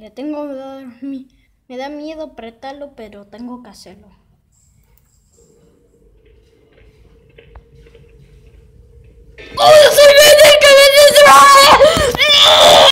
Le tengo me da miedo apretarlo, pero tengo que hacerlo.